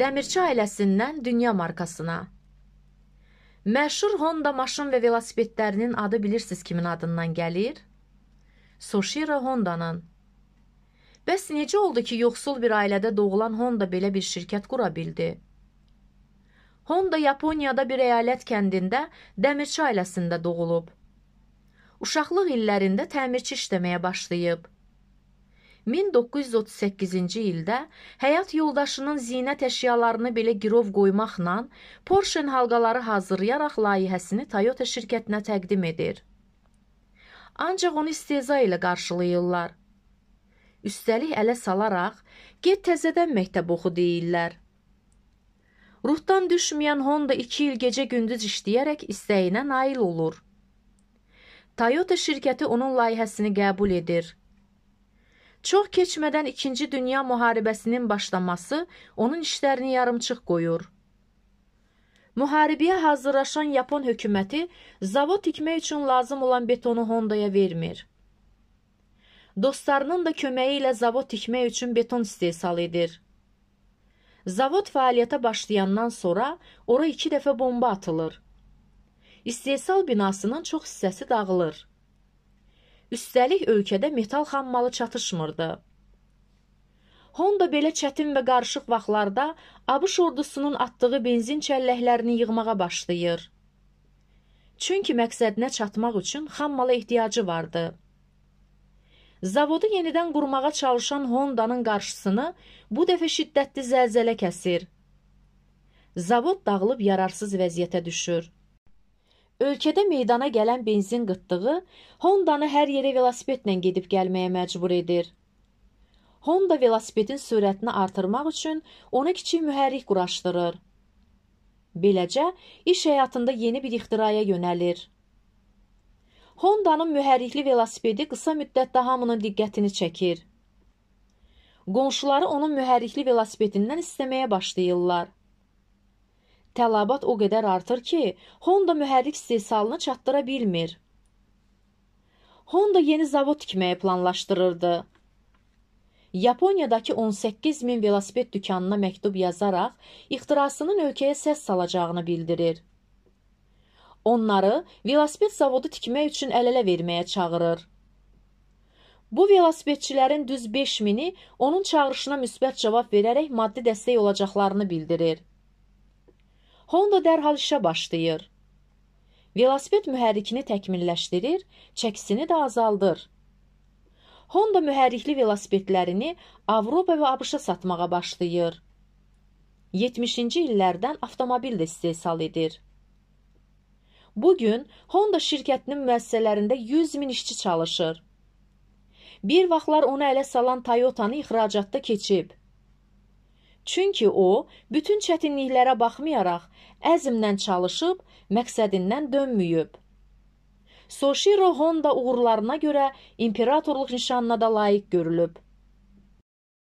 dəmirçi ailəsindən dünya markasına. Məşhur Honda maşın və velosipedlərinin adı bilirsiniz kimin adından gəlir? Soshiro Honda-nın. Bəs necə oldu ki, yoxsul bir ailədə doğulan Honda belə bir şirkət qura bildi? Honda Yaponiyada bir əyalət kəndində dəmirçi ailəsində doğulub. Uşaqlıq illərində təmirçi işləməyə başlayıb. 1938-ci ildə həyat yoldaşının zinət əşyalarını belə girov qoymaqla Porschen halqaları hazırlayaraq layihəsini Toyota şirkətinə təqdim edir. Ancaq onu istehza ilə qarşılayırlar. Üstəlik ələ salaraq get təzədən məktəb oxu deyirlər. Ruhdan düşməyən Honda 2 il gecə-gündüz işləyərək istəyinə nail olur. Toyota şirkəti onun layihəsini qəbul edir. Çox keçmədən 2-ci Dünya müharibəsinin başlaması onun işlərini yarımçıq qoyur. Müharibəyə hazırlaşan Yapon hökuməti zavod tikmək üçün lazım olan betonu Honda'ya vermir. Dostlarının da köməyi ilə zavod tikmək üçün beton istehsal edir. Zavod fəaliyyətə başlayandan sonra ora iki dəfə bomba atılır. İstehsal binasının çox hissəsi dağılır. Üstəlik ölkədə metal xammalı çatışmırdı. Honda belə çətin və qarışıq vaxtlarda ABŞ ordusunun atdığı benzin çəlləklərini yığmağa başlayır. Çünki məqsədinə çatmaq üçün xammala ehtiyacı vardı. Zavodu yenidən qurmağa çalışan Honda-nın qarşısını bu dəfə şiddətli zəlzələ kəsir. Zavod dağılıb yararsız vəziyyətə düşür. Ölkədə meydana gələn benzin qıtlığı Honda-nı hər yerə velosipedlə gedib gəlməyə məcbur edir. Honda velosipedin sürətini artırmaq üçün ona kiçik mühərrik quraşdırır. Beləcə, iş həyatında yeni bir ixtiraya yönəlir. Honda-nın mühərrikli velosipedi qısa müddətdə hamının diqqətini çəkir. Qonşuları onun mühərrikli velosipedindən istəməyə başlayırlar. Tələbat o qədər artır ki, Honda mühərrik istehsalını çatdıra bilmir. Honda yeni zavod tikməyi planlaşdırırdı. Yaponiyadakı 18 min velosiped dükanına məktub yazaraq ixtirasının ölkəyə səs salacağını bildirir. Onları velosiped zavodu tikmək üçün əl-ələ verməyə çağırır. Bu velosipedçilərin düz 5 mini onun çağırışına müsbət cavab verərək maddi dəstək olacaqlarını bildirir. Honda dərhal işə başlayır. Velosiped mühərrikini təkmilləşdirir, çəkisini də azaldır. Honda mühərrikli velosipedlərini Avropa və ABŞ-a satmağa başlayır. 70-ci illərdən avtomobil də istehsal edir. Bu gün Honda şirkətinin müəssisələrində 100 min işçi çalışır. Bir vaxtlar onu ələ salan Toyota-nı ixracatda keçib. Çünki o, bütün çətinliklərə baxmayaraq, əzmlə çalışıb, məqsədindən dönməyib. Soshiro Honda uğurlarına görə imperatorluq nişanına da layiq görülüb.